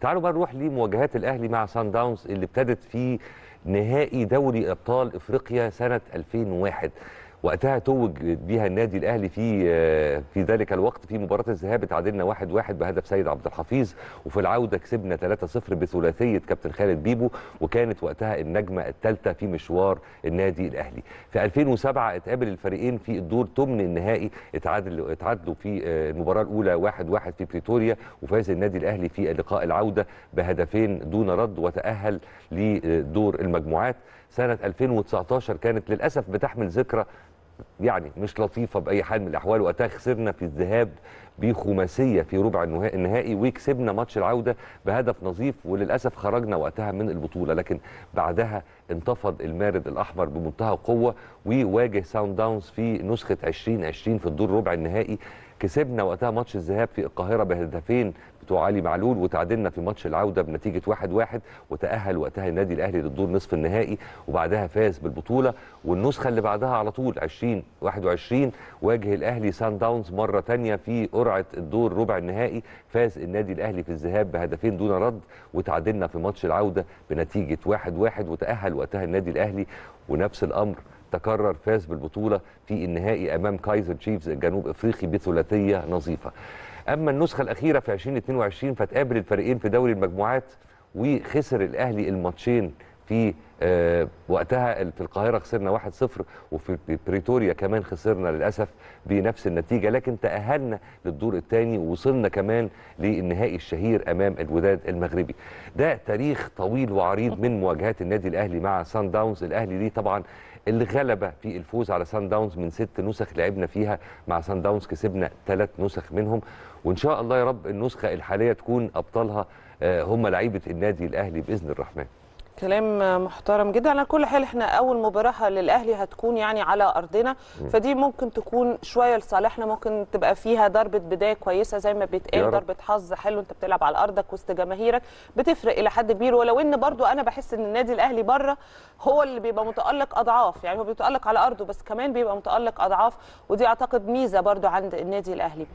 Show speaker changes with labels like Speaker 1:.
Speaker 1: تعالوا بقى نروح لمواجهات الاهلي مع سان داونز اللي ابتدت في نهائي دوري ابطال افريقيا سنه 2001 وقتها توج بها النادي الاهلي في آه، في ذلك الوقت في مباراه الذهاب اتعادلنا 1-1 واحد واحد بهدف سيد عبد الحفيظ وفي العوده كسبنا 3-0 بثلاثيه كابتن خالد بيبو وكانت وقتها النجمه الثالثه في مشوار النادي الاهلي في 2007 اتقابل الفريقين في الدور ثمن النهائي اتعادلوا اتعادلوا في آه، المباراه الاولى 1-1 واحد واحد في بريتوريا وفاز النادي الاهلي في لقاء العوده بهدفين دون رد وتاهل لدور المجموعات سنه 2019 كانت للاسف بتحمل ذكرى يعني مش لطيفه باي حال من الاحوال وقتها خسرنا في الذهاب بخماسيه في ربع النهائي وكسبنا ماتش العوده بهدف نظيف وللاسف خرجنا وقتها من البطوله لكن بعدها انتفض المارد الاحمر بمنتهى القوه وواجه ساوند داونز في نسخه 2020 في الدور ربع النهائي كسبنا وقتها ماتش الذهاب في القاهره بهدفين بتوع علي معلول وتعادلنا في ماتش العوده بنتيجه 1-1 واحد واحد وتاهل وقتها النادي الاهلي للدور نصف النهائي وبعدها فاز بالبطوله والنسخه اللي بعدها على طول 20 21 واجه الاهلي سان داونز مره ثانيه في قرعه الدور ربع النهائي فاز النادي الاهلي في الذهاب بهدفين دون رد وتعادلنا في ماتش العوده بنتيجه 1-1 واحد واحد وتاهل وقتها النادي الاهلي ونفس الامر تكرر فاز بالبطوله في النهائي امام كايزر تشيفز الجنوب افريقي بثلاثيه نظيفه اما النسخه الاخيره في 2022 فتقابل الفريقين في دوري المجموعات وخسر الاهلي الماتشين في آه، وقتها في القاهرة خسرنا 1-0 وفي بريتوريا كمان خسرنا للأسف بنفس النتيجة لكن تأهلنا للدور الثاني ووصلنا كمان للنهائي الشهير أمام الوداد المغربي ده تاريخ طويل وعريض من مواجهات النادي الأهلي مع سان داونز الأهلي ليه طبعا الغلبة في الفوز على سان داونز من ست نسخ لعبنا فيها مع سان داونز كسبنا ثلاث نسخ منهم وإن شاء الله يا رب النسخة الحالية تكون أبطالها آه، هم لعيبة النادي الأهلي بإذن الرحمن
Speaker 2: كلام محترم جدا على كل حال احنا اول مباراه للاهلي هتكون يعني على ارضنا فدي ممكن تكون شويه لصالحنا ممكن تبقى فيها ضربه بدايه كويسه زي ما بيتقال ضربه حظ حلو انت بتلعب على ارضك وسط جماهيرك بتفرق الى حد كبير ولو ان برضو انا بحس ان النادي الاهلي بره هو اللي بيبقى متالق اضعاف يعني هو بيتالق على ارضه بس كمان بيبقى متالق اضعاف ودي اعتقد ميزه برضو عند النادي الاهلي